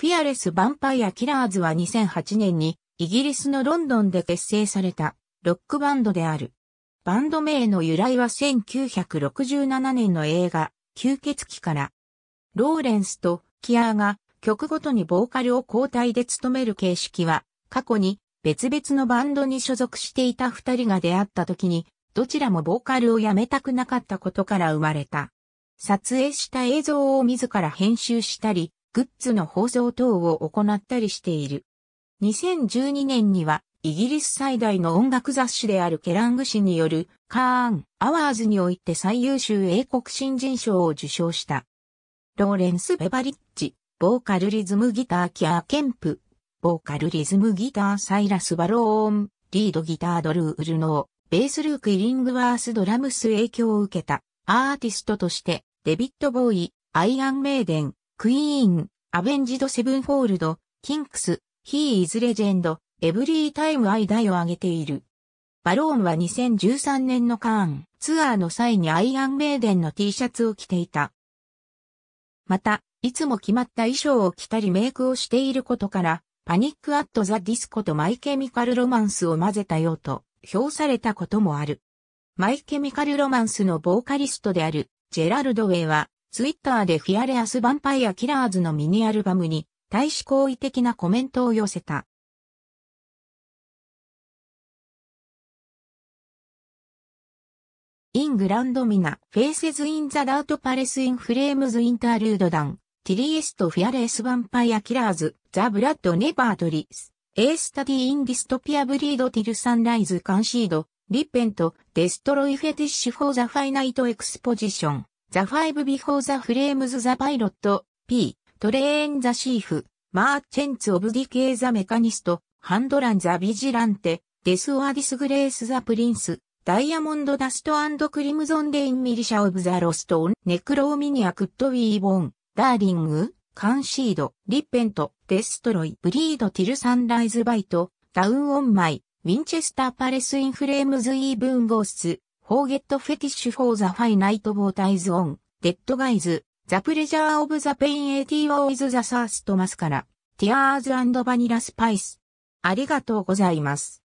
フィアレス・ヴァンパイア・キラーズは2008年にイギリスのロンドンで結成されたロックバンドである。バンド名の由来は1967年の映画吸血鬼からローレンスとキアーが曲ごとにボーカルを交代で務める形式は過去に別々のバンドに所属していた二人が出会った時にどちらもボーカルをやめたくなかったことから生まれた。撮影した映像を自ら編集したり、グッズの包装等を行ったりしている。2012年には、イギリス最大の音楽雑誌であるケラング氏によるカーン・アワーズにおいて最優秀英国新人賞を受賞した。ローレンス・ベバリッジ、ボーカルリズムギターキャー・ケンプ、ボーカルリズムギターサイラス・バローン、リードギタードルー・ウルノー、ベースルーク・イリングワース・ドラムス影響を受けたアーティストとしてデビッド・ボーイ、アイアン・メイデン、クイーン、アベンジドセブンフォールド、キンクス、ヒーイズレジェンド、エブリータイムアイイを挙げている。バローンは2013年のカーンツアーの際にアイアンメイデンの T シャツを着ていた。また、いつも決まった衣装を着たりメイクをしていることから、パニックアットザ・ディスコとマイケミカル・ロマンスを混ぜたようと評されたこともある。マイケミカル・ロマンスのボーカリストであるジェラルド・ウェイはツイッターでフィアレアス・ヴァンパイア・キラーズのミニアルバムに大使好意的なコメントを寄せた。イングランドミナ、フェイセズ・イン・ザ・ダート・パレス・イン・フレームズ・インタールード・ダン、ティリエスト・フィアレアス・ヴァンパイア・キラーズ、ザ・ブラッド・ネバートリス、エース・タディ・イン・ディストピア・ブリード・ティル・サンライズ・カンシード、リッペント、デストロイ・フェティッシュ・フォー・ザ・ファイナイト・エクスポジション。ザ・ファイブ・ビフォー・ザ・フレームズ・ザ・パイロット、P、トレーン・ザ・シーフ、マーチェンツ・オブ・ディケイ・ザ・メカニスト、ハンドラン・ザ・ビジランテ、デス・オア・ディス・グレース・ザ・プリンス、ダイヤモンド・ダスト・クリムゾン・デイン・ミリシャ・オブ・ザ・ロスト・オン、ネクローミニア・クッド・ウィー・ボン、ダーリング、カンシード、リッペント、デストロイ、ブリード・ティル・サンライズ・バイト、ダウン・オン・マイ、ウィンチェスター・パレス・インフレームズ・イーブン・ゴース、フォーゲットフェティッシュフォーザファイナイトボータイズオン、デッドガイズ、ザプレジャーオブザペインエティオーイズザサーストマスカラ、ティアーズバニラスパイス。ありがとうございます。